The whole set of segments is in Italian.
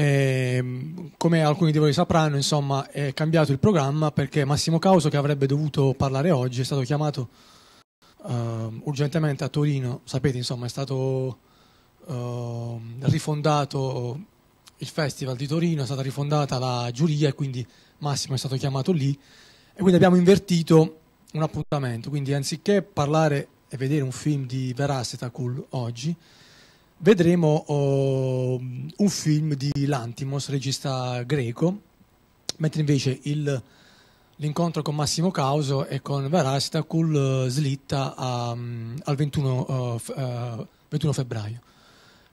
Eh, come alcuni di voi sapranno, insomma, è cambiato il programma perché Massimo Causo, che avrebbe dovuto parlare oggi, è stato chiamato uh, urgentemente a Torino. Sapete, insomma, è stato uh, rifondato il Festival di Torino, è stata rifondata la giuria e quindi Massimo è stato chiamato lì. E quindi abbiamo invertito un appuntamento. Quindi, anziché parlare e vedere un film di Verassetacul oggi, vedremo oh, un film di Lantimos, regista greco, mentre invece il, l'incontro con Massimo Causo e con Verastacul eh, slitta a, ehm, al 21, uh, eh, f, uh, eh, 21, febbraio,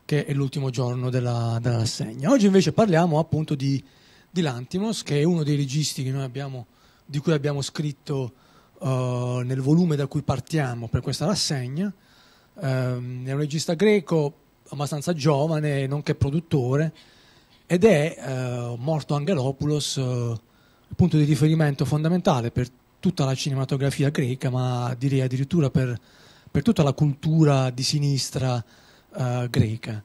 che è l'ultimo giorno della, della rassegna. Oggi invece parliamo appunto di, di, Lantimos, che è uno dei registi abbiamo, di cui abbiamo scritto uh, nel volume da cui partiamo per questa rassegna. Um, è un regista greco abbastanza giovane, nonché produttore, ed è eh, Morto Angelopoulos eh, il punto di riferimento fondamentale per tutta la cinematografia greca, ma direi addirittura per, per tutta la cultura di sinistra eh, greca.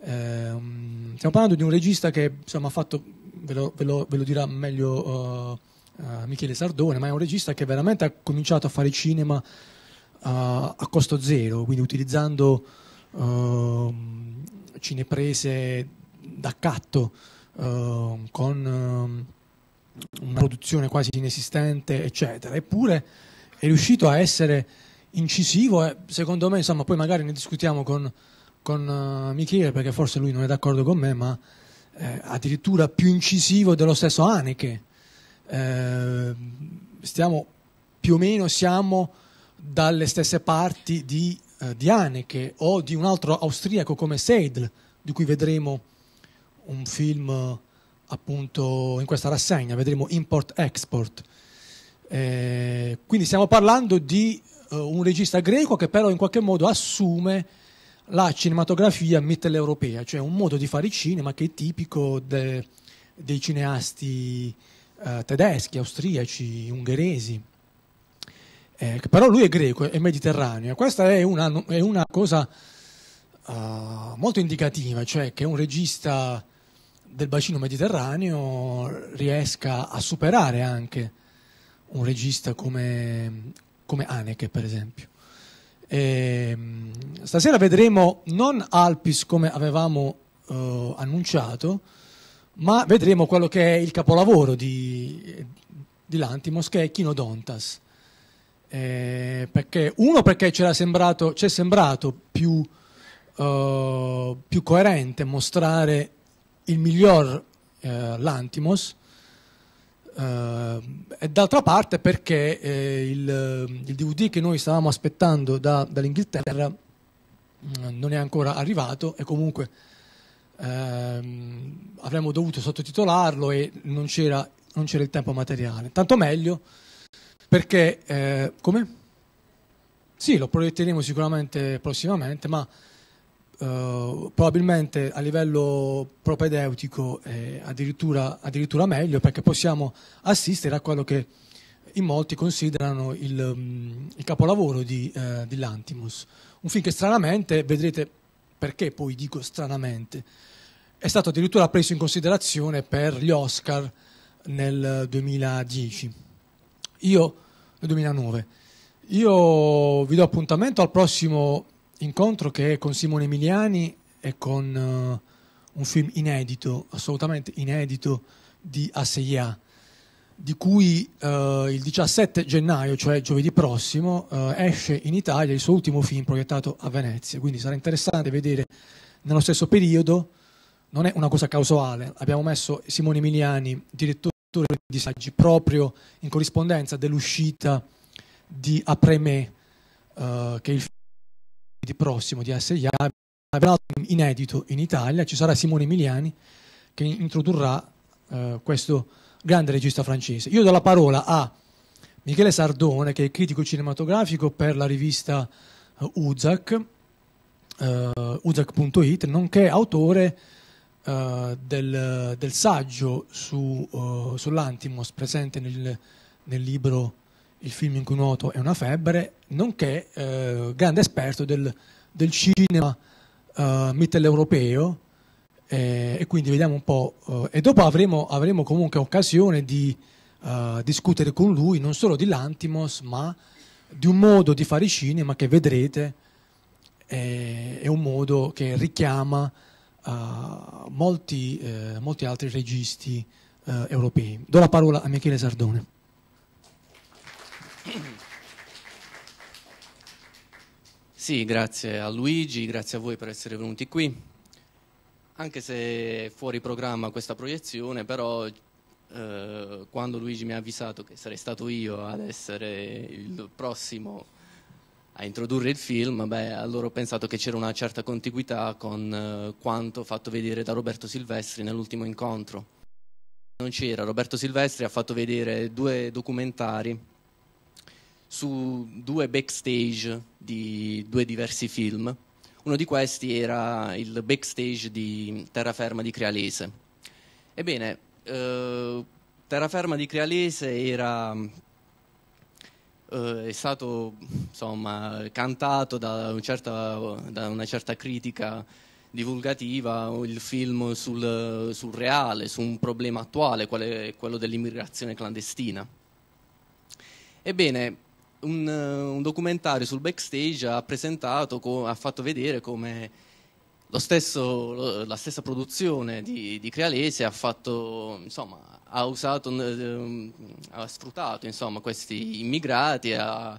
Ehm, stiamo parlando di un regista che insomma, ha fatto, ve lo, ve lo, ve lo dirà meglio eh, eh, Michele Sardone, ma è un regista che veramente ha cominciato a fare cinema eh, a costo zero, quindi utilizzando Ehm, cineprese d'accatto uh, ehm, con uh, una produzione quasi inesistente, eccetera. Eppure è riuscito a essere incisivo e secondo me, insomma, poi magari ne discutiamo con, con eh, Michele perché forse lui non è d'accordo con me, ma eh, addirittura più incisivo dello stesso Haneke. Eh, stiamo più o meno siamo dalle stesse parti di eh, di Haneke o di un altro austriaco come Seidl, di cui vedremo un film eh, appunto in questa rassegna, vedremo import-export. Eh, quindi stiamo parlando di eh, un regista greco che però in qualche modo assume la cinematografia mitteleuropea, cioè un modo di fare il cinema che è tipico de, dei cineasti eh, tedeschi, austriaci, ungheresi. Eh, però lui è greco, è mediterraneo. Questa è una, è una cosa uh, molto indicativa, cioè che un regista del bacino mediterraneo riesca a superare anche un regista come, come Haneke, per esempio. E, ehm, stasera vedremo non Alpis come avevamo uh, annunciato, ma vedremo quello che è il capolavoro di, di Lantimos, che è Chinodontas. Eh, perché, uno perché ci è sembrato, sembrato più, eh, più, coerente mostrare il miglior eh, l'Antimos eh, e d'altra parte perché eh, il, il, DVD che noi stavamo aspettando da, dall'Inghilterra mm, non è ancora arrivato e comunque ehm, avremmo dovuto sottotitolarlo e non c'era, non c'era il tempo materiale. Tanto meglio perché, eh, come? Sì, lo proietteremo sicuramente prossimamente, ma eh, probabilmente a livello propedeutico è addirittura, addirittura, meglio, perché possiamo assistere a quello che in molti considerano il, mm, il capolavoro di, eh, di Lantimus. Un film che stranamente, vedrete perché poi dico stranamente, è stato addirittura preso in considerazione per gli Oscar nel 2010. Io, nel 2009, io vi do appuntamento al prossimo incontro che è con Simone Emiliani e con uh, un film inedito, assolutamente inedito, di Asseia, di cui uh, il 17 gennaio, cioè giovedì prossimo, uh, esce in Italia il suo ultimo film proiettato a Venezia. Quindi sarà interessante vedere nello stesso periodo, non è una cosa causale, abbiamo messo Simone Emiliani, direttore futuro dei disagi proprio in corrispondenza dell'uscita di Apremé, uh, eh, che è il film di prossimo di S. inedito in Italia, ci sarà Simone Emiliani che introdurrà uh, questo grande regista francese. Io do la parola a Michele Sardone, che è critico cinematografico per la rivista uh, Uzak, uh, uzak.it, nonché autore eh, del, del, saggio su, uh, sull'antimos presente nel, nel, libro Il film in cui nuoto è una febbre, nonché uh, grande esperto del, del cinema mitteleuropeo eh, e quindi vediamo un po'. e dopo avremo, avremo comunque occasione di discutere con lui non solo di l'antimos ma di un modo di fare cinema che vedrete è un modo che richiama uh, molti, eh, molti, altri registi eh, europei. Do la parola a Michele Sardone. Sì, grazie a Luigi, grazie a voi per essere venuti qui. Anche se fuori programma questa proiezione, però eh, quando Luigi mi ha avvisato che sarei stato io ad essere il prossimo a introdurre il film, beh, allora ho pensato che c'era una certa contiguità con eh, quanto fatto vedere da Roberto Silvestri nell'ultimo incontro. Non c'era, Roberto Silvestri ha fatto vedere due documentari su due backstage di due diversi film. Uno di questi era il backstage di Terraferma di Crealese. Ebbene, eh, Terraferma di Crealese era eh, è stato insomma, cantato da, un certa, da, una certa critica divulgativa il film sul, sul reale, su un problema attuale, quale è quello dell'immigrazione clandestina. Ebbene, un, un, documentario sul backstage ha presentato, ha fatto vedere come stesso, la stessa produzione di, di Crealese ha, fatto, insomma, ha, usato, ehm, ha sfruttato insomma, questi immigrati, ha,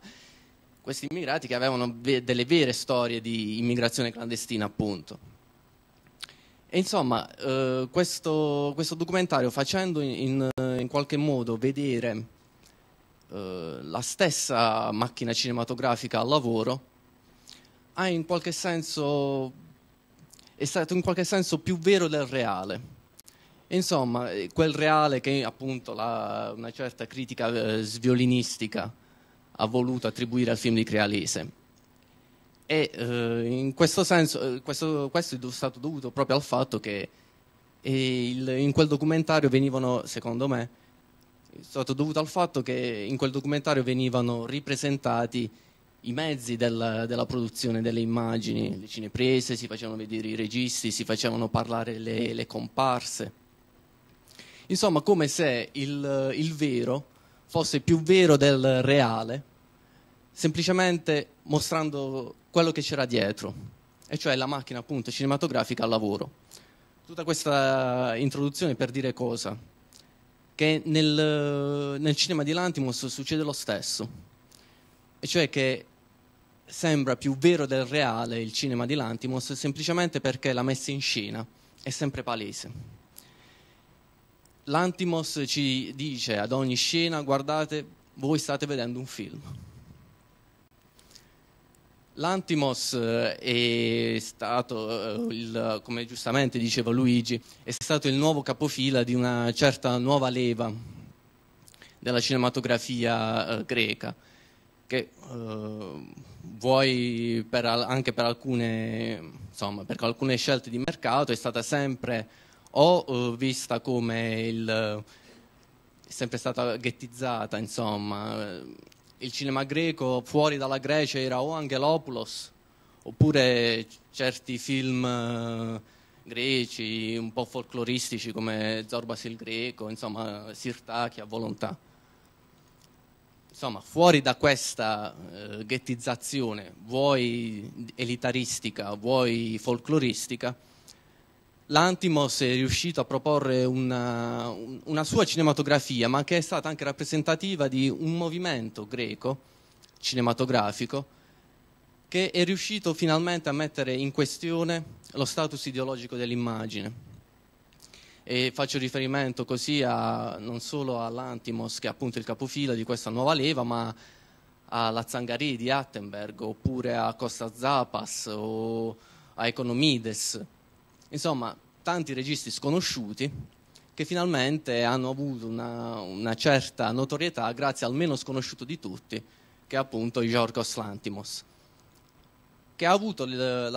questi immigrati che avevano delle vere storie di immigrazione clandestina appunto. E insomma, eh, questo, questo, documentario facendo in, in qualche modo vedere eh, la stessa macchina cinematografica al lavoro ha in qualche senso è stato in qualche senso più vero del reale. Insomma, eh, quel reale che appunto la, una certa critica eh, sviolinistica ha voluto attribuire al film di Crealese. E eh, in questo senso, eh, questo, questo, è stato dovuto proprio al fatto che eh, il, in quel documentario venivano, secondo me, è stato dovuto al fatto che in quel documentario venivano ripresentati i mezzi della, della, produzione delle immagini, mm. le cineprese, si facevano vedere i registi, si facevano parlare le, le comparse. Insomma, come se il, il, vero fosse più vero del reale, semplicemente mostrando quello che c'era dietro, e cioè la macchina appunto cinematografica al lavoro. Tutta questa introduzione per dire cosa? Che nel, nel cinema di Lantimos succede lo stesso e cioè che sembra più vero del reale il cinema di Lantimos semplicemente perché la messa in scena è sempre palese. Lantimos ci dice ad ogni scena guardate, voi state vedendo un film. Lantimos eh, è stato, eh, il, come giustamente diceva Luigi, è stato il nuovo capofila di una certa nuova leva della cinematografia eh, greca che eh, vuoi per, anche per alcune, insomma, per alcune, scelte di mercato è stata sempre o eh, vista come il è sempre stata ghettizzata, insomma, eh, il cinema greco fuori dalla Grecia era o Angelopoulos oppure certi film eh, greci un po' folcloristici come Zorbas il greco, insomma, Sirtaki a volontà insomma, fuori da questa eh, ghettizzazione, vuoi elitaristica, vuoi folcloristica, l'Antimos è riuscito a proporre una, una, sua cinematografia, ma che è stata anche rappresentativa di un movimento greco cinematografico che è riuscito finalmente a mettere in questione lo status ideologico dell'immagine e faccio riferimento così a, non solo all'Antimos che è appunto il capofila di questa nuova leva ma alla Zangari di Attenberg oppure a Costa Zapas o a Economides insomma tanti registi sconosciuti che finalmente hanno avuto una, una certa notorietà grazie al meno sconosciuto di tutti che è appunto Giorgos Lantimos che ha avuto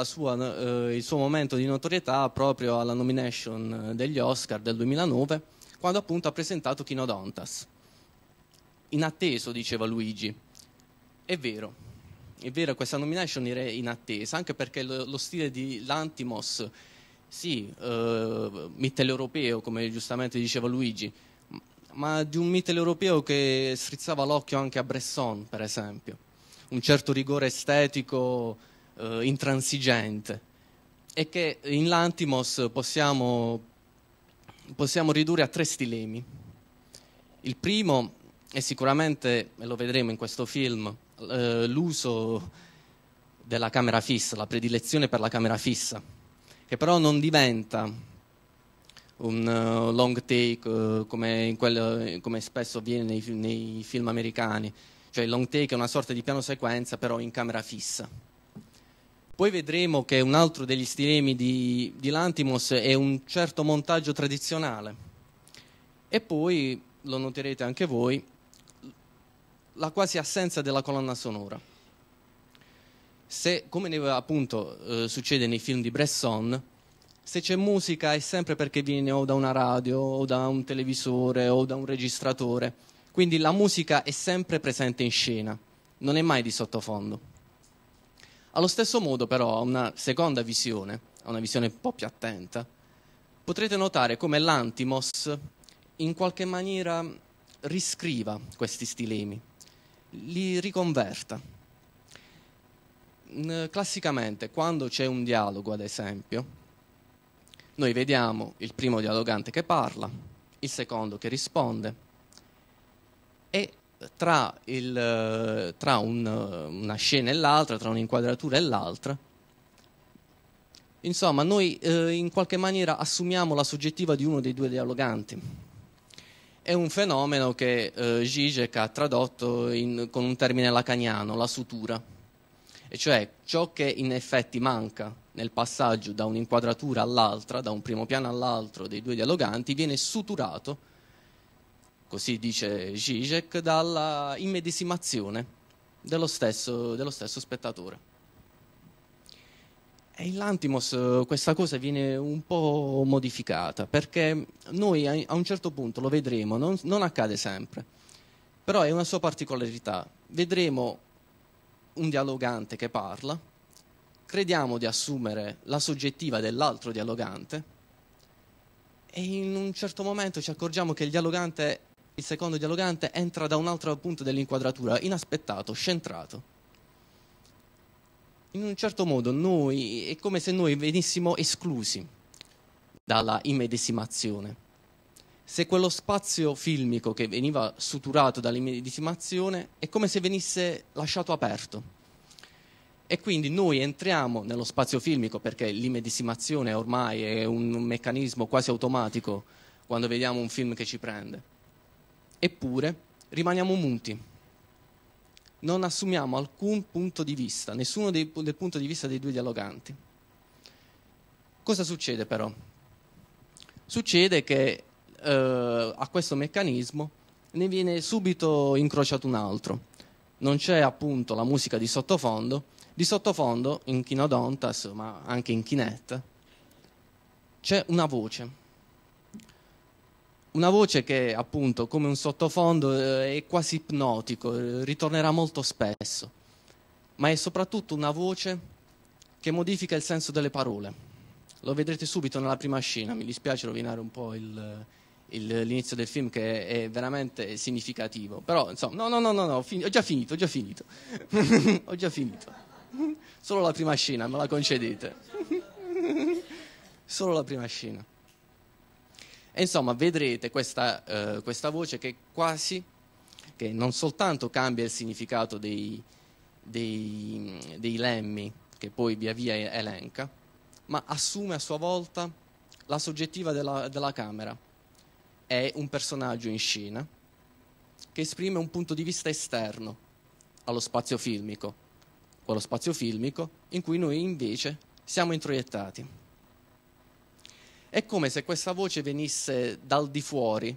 sua, eh, il suo momento di notorietà proprio alla nomination degli Oscar del 2009, quando appunto ha presentato Kinodontas. Inatteso, diceva Luigi. È vero, è vero, questa nomination era inattesa, anche perché lo, lo stile di Lantimos, sì, eh, mitteleuropeo, come giustamente diceva Luigi, ma di un mitteleuropeo che strizzava l'occhio anche a Bresson, per esempio. Un certo rigore estetico eh, intransigente e che in Lantimos possiamo, possiamo ridurre a tre stilemi. Il primo è sicuramente, e lo vedremo in questo film, eh, l'uso della camera fissa, la predilezione per la camera fissa, che però non diventa un uh, long take uh, come, quel, uh, come, spesso avviene nei, nei film americani, cioè il long take è una sorta di piano sequenza però in camera fissa poi vedremo che un altro degli stilemi di, di Lantimos è un certo montaggio tradizionale. E poi, lo noterete anche voi, la quasi assenza della colonna sonora. Se, come appunto eh, succede nei film di Bresson, se c'è musica è sempre perché viene o da una radio, o da un televisore, o da un registratore. Quindi la musica è sempre presente in scena, non è mai di sottofondo. Allo stesso modo, però, a una seconda visione, a una visione un po' più attenta, potrete notare come l'antimos in qualche maniera riscriva questi stilemi, li riconverta. Classicamente, quando c'è un dialogo, ad esempio, noi vediamo il primo dialogante che parla, il secondo che risponde, tra, il, tra un, una scena e l'altra, tra un'inquadratura e l'altra. Insomma, noi eh, in qualche maniera assumiamo la soggettiva di uno dei due dialoganti. È un fenomeno che eh, Zizek ha tradotto in, con un termine lacaniano, la sutura, e cioè ciò che in effetti manca nel passaggio da un'inquadratura all'altra, da un primo piano all'altro dei due dialoganti, viene suturato così dice Zizek, dalla immedesimazione dello stesso, dello stesso spettatore. E in Lantimos eh, questa cosa viene un po' modificata, perché noi a un certo punto lo vedremo, non, non accade sempre, però è una sua particolarità. Vedremo un dialogante che parla, crediamo di assumere la soggettiva dell'altro dialogante, e in un certo momento ci accorgiamo che il dialogante il secondo dialogante entra da un altro punto dell'inquadratura, inaspettato, centrato. In un certo modo noi, è come se noi venissimo esclusi dalla immedesimazione. Se quello spazio filmico che veniva suturato dall'immedesimazione è come se venisse lasciato aperto. E quindi noi entriamo nello spazio filmico perché l'immedesimazione ormai è un meccanismo quasi automatico quando vediamo un film che ci prende Eppure rimaniamo muti, non assumiamo alcun punto di vista, nessuno dei, del punto di vista dei due dialoganti. Cosa succede però? Succede che eh, a questo meccanismo ne viene subito incrociato un altro. Non c'è appunto la musica di sottofondo, di sottofondo in Kinodontas, ma anche in Kinect, c'è una voce una voce che appunto come un sottofondo eh, è quasi ipnotico, eh, ritornerà molto spesso, ma è soprattutto una voce che modifica il senso delle parole. Lo vedrete subito nella prima scena, mi dispiace rovinare un po' il, il, l'inizio del film che è, veramente significativo, però insomma, no, no, no, no, no fin- ho già finito, ho già finito, ho già finito. Solo la prima scena, me la concedete. Solo la prima scena. E insomma, vedrete questa, eh, questa voce che quasi, che non soltanto cambia il significato dei, dei, dei lemmi che poi via via elenca, ma assume a sua volta la soggettiva della, della Camera. È un personaggio in scena che esprime un punto di vista esterno allo spazio filmico, quello spazio filmico in cui noi invece siamo introiettati. È come se questa voce venisse dal di fuori,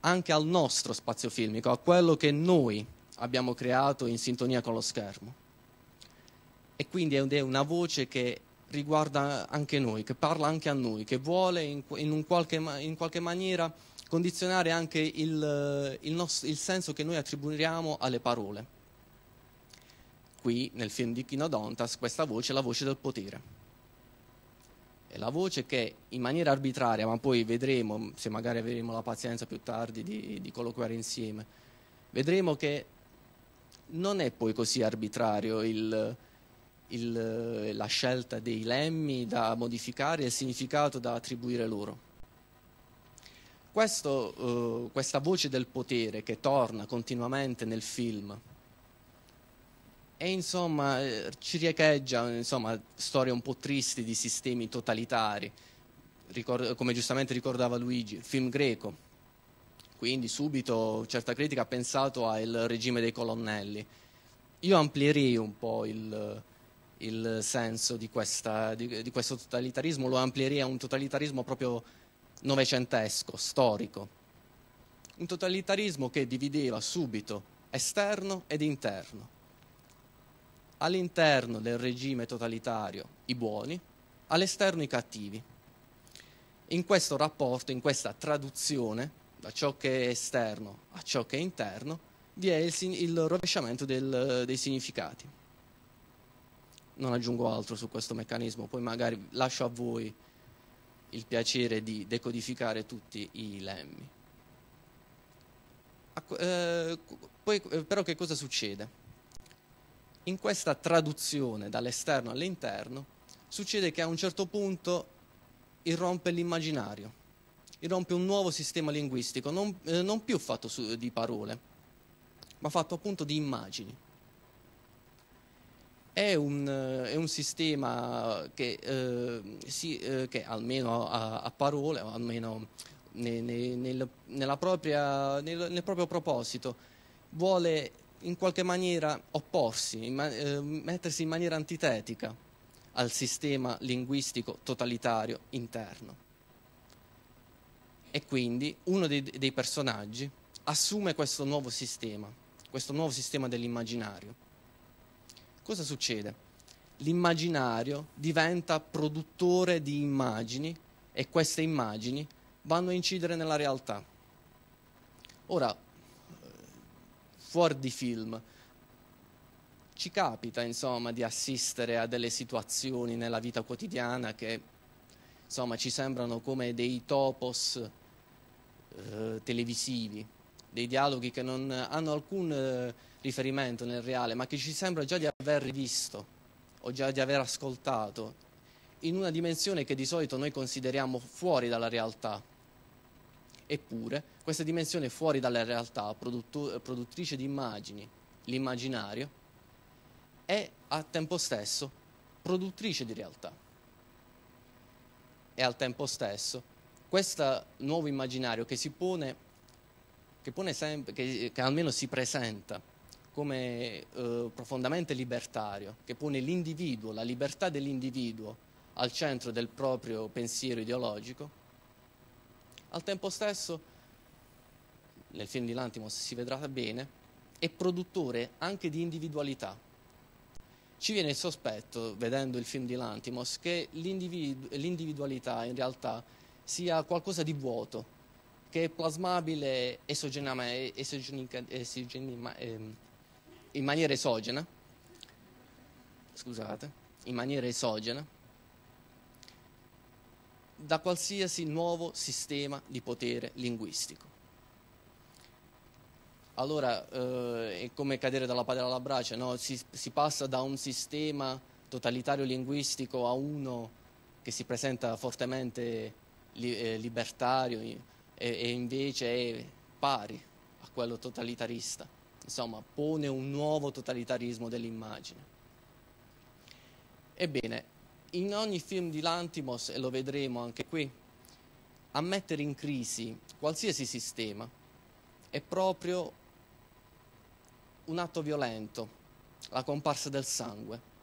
anche al nostro spazio filmico, a quello che noi abbiamo creato in sintonia con lo schermo. E quindi è una voce che riguarda anche noi, che parla anche a noi, che vuole in, in, qualche, in qualche, maniera condizionare anche il, il, nostro, il senso che noi attribuiamo alle parole. Qui nel film di Kinodontas questa voce è la voce del potere è la voce che in maniera arbitraria, ma poi vedremo, mm, se magari avremo la pazienza più tardi di, di colloquiare insieme, vedremo che non è poi così arbitrario il, il, la scelta dei lemmi da modificare e il significato da attribuire loro. Questo, eh, questa voce del potere che torna continuamente nel film, e insomma eh, ci riecheggia insomma, storie un po' tristi di sistemi totalitari, Ricord come giustamente ricordava Luigi, il film greco. Quindi subito certa critica ha pensato al regime dei colonnelli. Io amplierei un po' il, il senso di, questa, di, di questo totalitarismo, lo amplierei a un totalitarismo proprio novecentesco, storico. Un totalitarismo che divideva subito esterno ed interno all'interno del regime totalitario i buoni, all'esterno i cattivi. In questo rapporto, in questa traduzione da ciò che è esterno a ciò che è interno, vi è il, il rovesciamento del, dei significati. Non aggiungo altro su questo meccanismo, poi magari lascio a voi il piacere di decodificare tutti i lemmi. Eh, poi, eh, però che cosa succede? in questa traduzione dall'esterno all'interno succede che a un certo punto irrompe l'immaginario, irrompe un nuovo sistema linguistico, non, eh, non più fatto su, di parole, ma fatto appunto di immagini. È un, eh, è un sistema che, eh, si, eh, che almeno a, a, parole, o almeno ne, ne, nel, propria, nel, nel proprio proposito, vuole in qualche maniera opporsi, in ma eh, mettersi in maniera antitetica al sistema linguistico totalitario interno. E quindi uno dei, dei personaggi assume questo nuovo sistema, questo nuovo sistema dell'immaginario. Cosa succede? L'immaginario diventa produttore di immagini e queste immagini vanno a incidere nella realtà. Ora, fuori di film. Ci capita, insomma, di assistere a delle situazioni nella vita quotidiana che, insomma, ci sembrano come dei topos eh, televisivi, dei dialoghi che non hanno alcun eh, riferimento nel reale, ma che ci sembra già di aver rivisto o già di aver ascoltato in una dimensione che di solito noi consideriamo fuori dalla realtà. Eppure, questa dimensione fuori dalla realtà, produttrice di immagini, l'immaginario, è al tempo stesso produttrice di realtà. E al tempo stesso questo nuovo immaginario che si pone, che, pone sempre, che, che almeno si presenta come eh, profondamente libertario, che pone l'individuo, la libertà dell'individuo al centro del proprio pensiero ideologico, al tempo stesso nel film di Lantimos si vedrà bene, è produttore anche di individualità. Ci viene il sospetto, vedendo il film di Lantimos, che l'individu- l'individualità in realtà sia qualcosa di vuoto, che è plasmabile ehm, in maniera esogena, scusate, in maniera esogena, da qualsiasi nuovo sistema di potere linguistico allora eh, è come cadere dalla padella alla brace, no? si, si, passa da un sistema totalitario linguistico a uno che si presenta fortemente li, eh, libertario e, e invece è pari a quello totalitarista, insomma pone un nuovo totalitarismo dell'immagine. Ebbene, in ogni film di Lantimos, e lo vedremo anche qui, a mettere in crisi qualsiasi sistema è proprio un atto violento, la comparsa del sangue.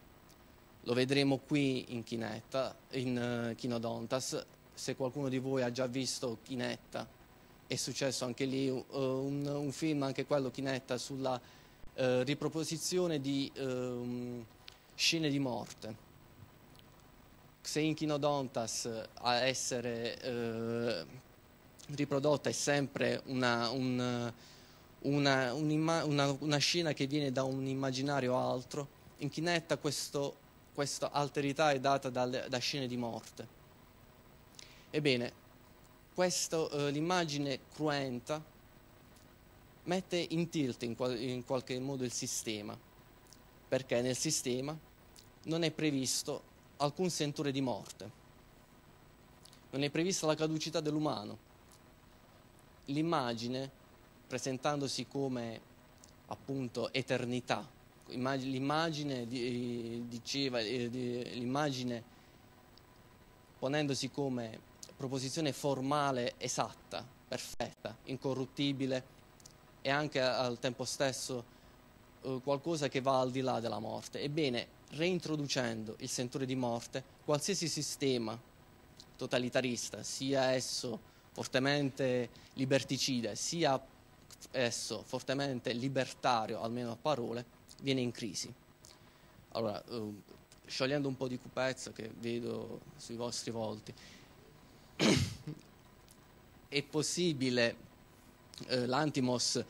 Lo vedremo qui in Chinetta, in uh, eh, Chinodontas, se qualcuno di voi ha già visto Chinetta, è successo anche lì uh, un, un, film, anche quello Chinetta, sulla uh, riproposizione di um, scene di morte. Se in Chinodontas a essere riprodotta è sempre una, un una, un una, una scena che viene da un immaginario altro. In Chinetta questo, questa alterità è data dal, da scene di morte. Ebbene, eh, l'immagine cruenta mette in tilt in, qual in qualche modo il sistema, perché nel sistema non è previsto alcun sentore di morte. Non è prevista la caducità dell'umano. L'immagine presentandosi come appunto eternità. L'immagine eh, diceva, eh, l'immagine ponendosi come proposizione formale esatta, perfetta, incorruttibile e anche al tempo stesso eh, qualcosa che va al di là della morte. Ebbene, reintroducendo il sentore di morte, qualsiasi sistema totalitarista, sia esso fortemente liberticida, sia esso fortemente libertario, almeno a parole, viene in crisi. Allora, ehm, sciogliendo un po' di cupezza che vedo sui vostri volti, è possibile eh, l'antimos,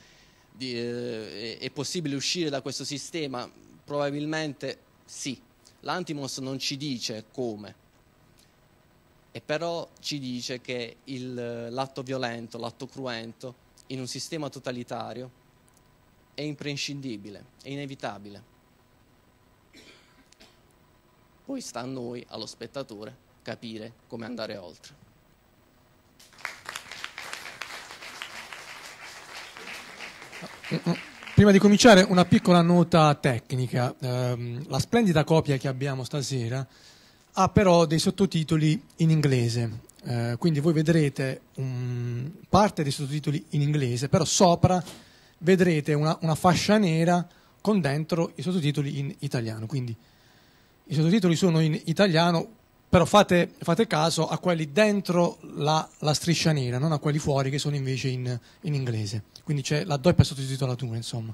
di, eh, è possibile uscire da questo sistema? Probabilmente sì. L'antimos non ci dice come, e però ci dice che il, l'atto violento, l'atto cruento, in un sistema totalitario è imprescindibile, è inevitabile. Poi sta a noi, allo spettatore, capire come andare oltre. Prima di cominciare una piccola nota tecnica. Ehm, la splendida copia che abbiamo stasera ha però dei sottotitoli in inglese eh, quindi voi vedrete um, parte dei sottotitoli in inglese, però sopra vedrete una, una fascia nera con dentro i sottotitoli in italiano. Quindi i sottotitoli sono in italiano, però fate, fate caso a quelli dentro la, la, striscia nera, non a quelli fuori che sono invece in, in inglese. Quindi c'è la doppia sottotitolatura, insomma.